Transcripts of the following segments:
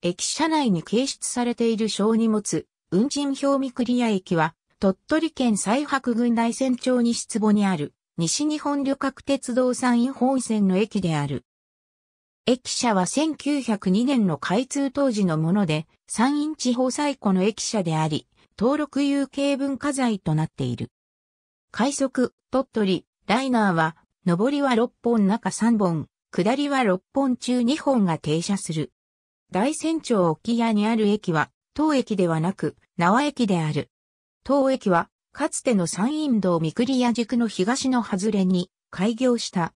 駅舎内に掲出されている小荷物、運賃表見クリア駅は、鳥取県西白郡大山町西坪にある、西日本旅客鉄道山陰本線の駅である。駅舎は1902年の開通当時のもので、山陰地方最古の駅舎であり、登録有形文化財となっている。快速、鳥取、ライナーは、上りは6本中3本、下りは6本中2本が停車する。大船長沖屋にある駅は、当駅ではなく、縄駅である。当駅は、かつての山陰道三栗屋宿の東の外れに開業した。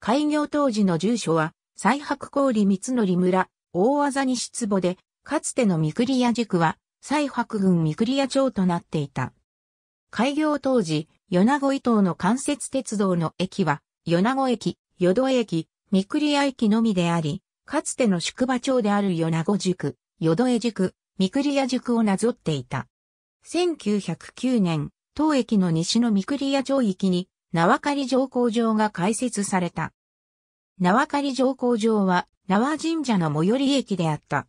開業当時の住所は、西白郡三則村、大技西坪で、かつての三栗屋宿は、西白郡三栗屋町となっていた。開業当時、米子伊東の関節鉄道の駅は、米子駅、淀駅、三栗屋駅のみであり、かつての宿場町である米子塾、淀江塾、三栗屋塾をなぞっていた。1909年、当駅の西の三栗屋町域に、縄刈乗降場が開設された。縄刈乗降場は、縄神社の最寄り駅であった。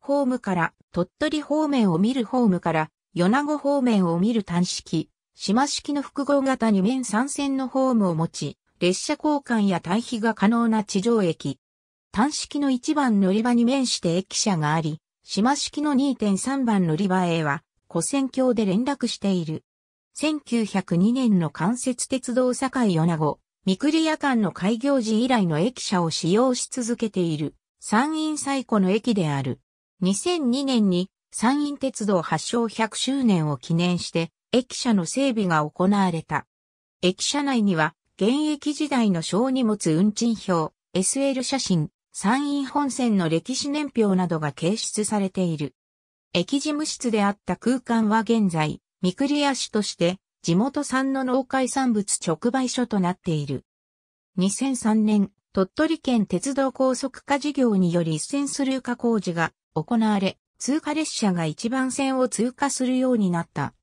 ホームから、鳥取方面を見るホームから、米子方面を見る単式、島式の複合型に面参線のホームを持ち、列車交換や対比が可能な地上駅、単式の1番乗り場に面して駅舎があり、島式の2.3番乗り場へは、古線橋で連絡している。1902年の関節鉄道境米子、三栗屋間の開業時以来の駅舎を使用し続けている、山陰最古の駅である。2002年に山陰鉄道発祥100周年を記念して、駅舎の整備が行われた。駅舎内には、現役時代の小荷物運賃表、SL 写真、山陰本線の歴史年表などが掲出されている。駅事務室であった空間は現在、三栗屋市として地元産の農海産物直売所となっている。2003年、鳥取県鉄道高速化事業により一線スルー化工事が行われ、通過列車が一番線を通過するようになった。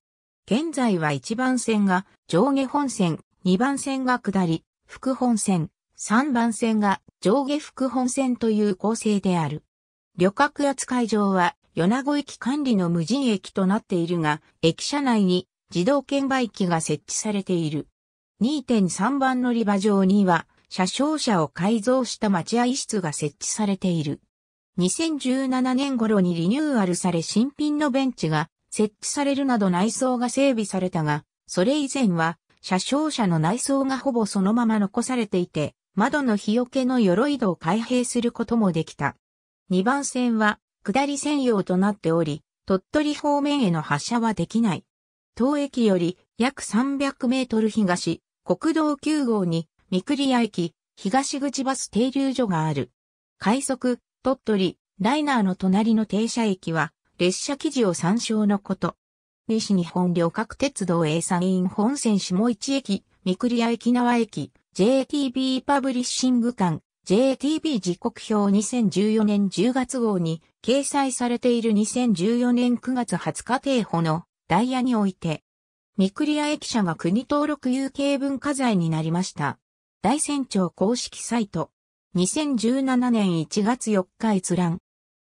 現在は一番線が上下本線、二番線が下り、副本線、三番線が上下副本線という構成である。旅客扱い場は、米子駅管理の無人駅となっているが、駅舎内に自動券売機が設置されている。2.3番乗り場上には、車掌車を改造した待合室が設置されている。2017年頃にリニューアルされ新品のベンチが設置されるなど内装が整備されたが、それ以前は車掌車の内装がほぼそのまま残されていて、窓の日よけの鎧戸を開閉することもできた。2番線は下り専用となっており、鳥取方面への発車はできない。当駅より約300メートル東、国道9号に三栗屋駅、東口バス停留所がある。快速、鳥取、ライナーの隣の停車駅は、列車記事を参照のこと。西日本旅客鉄道 A 山陰本線下市駅、三栗屋駅縄駅、JTB パブリッシング館、JTB 時刻表2014年10月号に掲載されている2014年9月20日定補のダイヤにおいて、ミクリア駅舎が国登録有形文化財になりました。大船長公式サイト。2017年1月4日閲覧。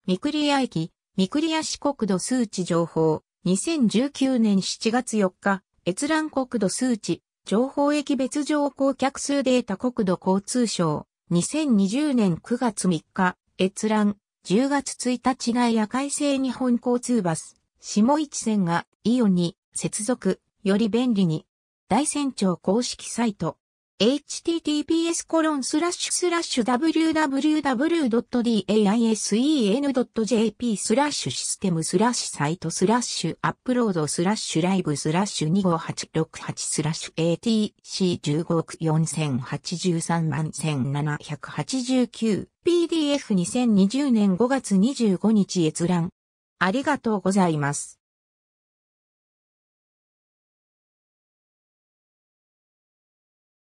ミクリア駅、ミクリア市国土数値情報。2019年7月4日、閲覧国土数値。情報駅別乗降客数データ国土交通省、2020年9月3日、閲覧、10月1日が夜改正日本交通バス、下市線がイオンに接続、より便利に、大船長公式サイト。https www.daisen.jp スラッシュシステムスラッシュサイトスラッシュアップロードスラッシュライブスラッシュ25868スラッシュ ATC15 億4083万1789 PDF2020 年5月25日閲覧。ありがとうございます。